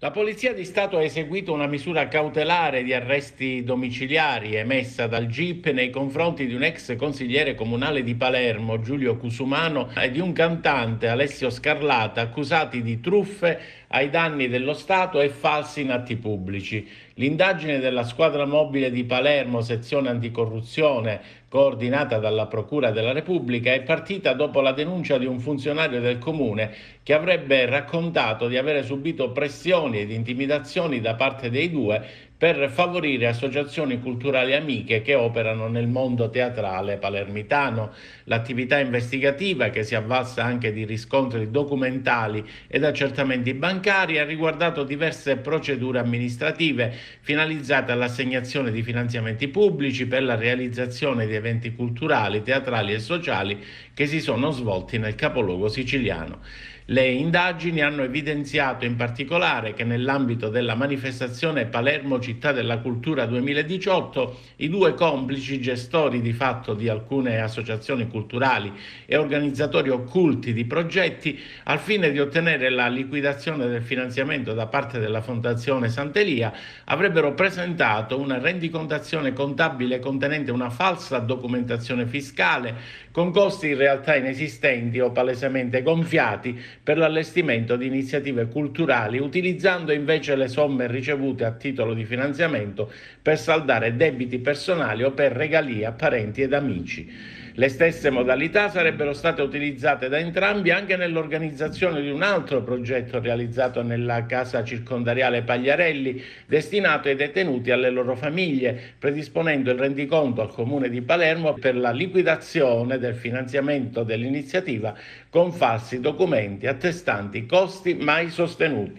La Polizia di Stato ha eseguito una misura cautelare di arresti domiciliari emessa dal GIP nei confronti di un ex consigliere comunale di Palermo, Giulio Cusumano, e di un cantante, Alessio Scarlata, accusati di truffe ai danni dello Stato e falsi in atti pubblici. L'indagine della squadra mobile di Palermo, sezione anticorruzione, coordinata dalla Procura della Repubblica, è partita dopo la denuncia di un funzionario del comune che avrebbe raccontato di avere subito pressioni ed intimidazioni da parte dei due per favorire associazioni culturali amiche che operano nel mondo teatrale palermitano. L'attività investigativa, che si avvalsa anche di riscontri documentali ed accertamenti bancari, ha riguardato diverse procedure amministrative finalizzate all'assegnazione di finanziamenti pubblici per la realizzazione di eventi culturali, teatrali e sociali che si sono svolti nel capoluogo siciliano. Le indagini hanno evidenziato in particolare che nell'ambito della manifestazione Palermo Città della Cultura 2018, i due complici gestori di fatto di alcune associazioni culturali e organizzatori occulti di progetti al fine di ottenere la liquidazione del finanziamento da parte della Fondazione Sant'Elia, avrebbero presentato una rendicontazione contabile contenente una falsa documentazione fiscale con costi in realtà inesistenti o palesemente gonfiati per l'allestimento di iniziative culturali utilizzando invece le somme ricevute a titolo di finanziamento finanziamento per saldare debiti personali o per regalie a parenti ed amici. Le stesse modalità sarebbero state utilizzate da entrambi anche nell'organizzazione di un altro progetto realizzato nella casa circondariale Pagliarelli, destinato ai detenuti e alle loro famiglie, predisponendo il rendiconto al Comune di Palermo per la liquidazione del finanziamento dell'iniziativa con falsi documenti attestanti costi mai sostenuti.